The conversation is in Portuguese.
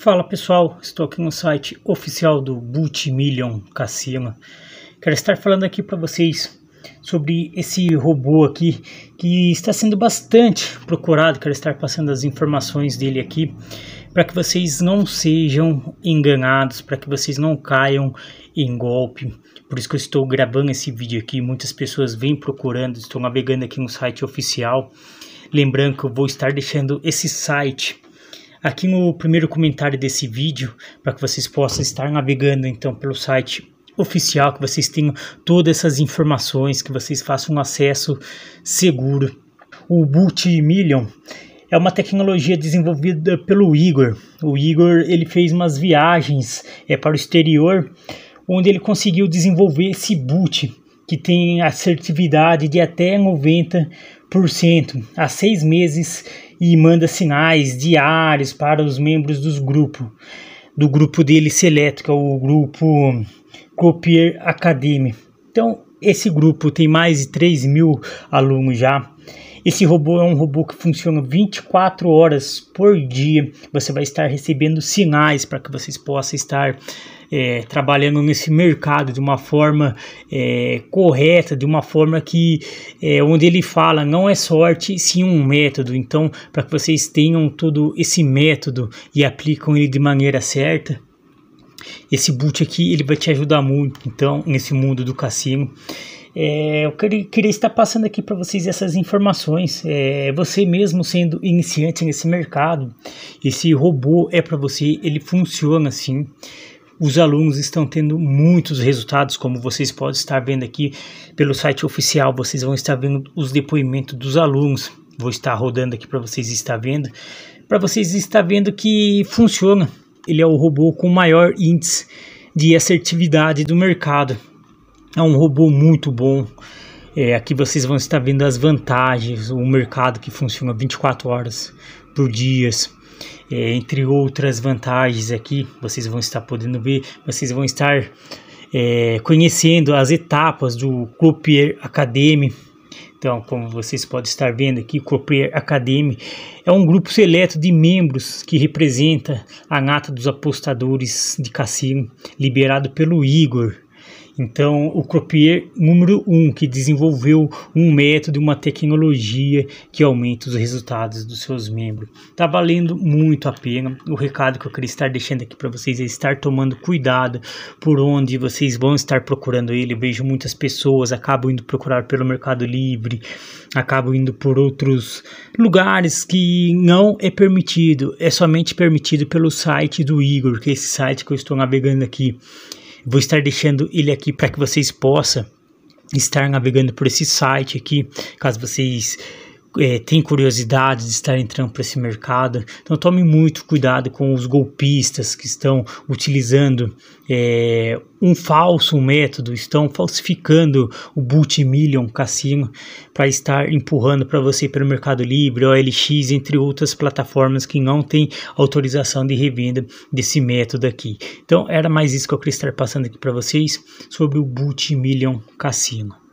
Fala pessoal, estou aqui no site oficial do Million Cassima. Quero estar falando aqui para vocês sobre esse robô aqui que está sendo bastante procurado. Quero estar passando as informações dele aqui para que vocês não sejam enganados, para que vocês não caiam em golpe. Por isso que eu estou gravando esse vídeo aqui. Muitas pessoas vêm procurando, estou navegando aqui no site oficial. Lembrando que eu vou estar deixando esse site aqui no primeiro comentário desse vídeo, para que vocês possam estar navegando então pelo site oficial, que vocês tenham todas essas informações, que vocês façam um acesso seguro. O Million é uma tecnologia desenvolvida pelo Igor. O Igor ele fez umas viagens é, para o exterior, onde ele conseguiu desenvolver esse boot que tem assertividade de até 90% a seis meses e manda sinais diários para os membros dos grupo, do grupo dele seleto, que é o grupo Copier Academy. Então, esse grupo tem mais de 3 mil alunos já. Esse robô é um robô que funciona 24 horas por dia. Você vai estar recebendo sinais para que vocês possam estar é, trabalhando nesse mercado de uma forma é, correta, de uma forma que é, onde ele fala não é sorte, sim um método. Então, para que vocês tenham todo esse método e aplicam ele de maneira certa, esse boot aqui ele vai te ajudar muito, então, nesse mundo do cassino. É, eu queria, queria, estar passando aqui para vocês essas informações. É, você mesmo sendo iniciante nesse mercado, esse robô é para você, ele funciona assim. Os alunos estão tendo muitos resultados, como vocês podem estar vendo aqui pelo site oficial. Vocês vão estar vendo os depoimentos dos alunos. Vou estar rodando aqui para vocês estar vendo, para vocês estar vendo que funciona ele é o robô com maior índice de assertividade do mercado. É um robô muito bom. É, aqui vocês vão estar vendo as vantagens, o mercado que funciona 24 horas por dia, é, entre outras vantagens aqui, vocês vão estar podendo ver, vocês vão estar é, conhecendo as etapas do Copier Academy, então, como vocês podem estar vendo aqui, o Academy é um grupo seleto de membros que representa a nata dos apostadores de cassino, liberado pelo Igor, então, o Cropier número um, que desenvolveu um método, uma tecnologia que aumenta os resultados dos seus membros. Está valendo muito a pena. O recado que eu queria estar deixando aqui para vocês é estar tomando cuidado por onde vocês vão estar procurando ele. Eu vejo muitas pessoas acabam indo procurar pelo Mercado Livre, acabam indo por outros lugares que não é permitido. É somente permitido pelo site do Igor, que é esse site que eu estou navegando aqui. Vou estar deixando ele aqui para que vocês possam estar navegando por esse site aqui, caso vocês é, tem curiosidade de estar entrando para esse mercado. Então tome muito cuidado com os golpistas que estão utilizando é, um falso método, estão falsificando o Million Cassino para estar empurrando para você para o Mercado Livre, OLX, entre outras plataformas que não tem autorização de revenda desse método aqui. Então era mais isso que eu queria estar passando aqui para vocês sobre o Million Cassino.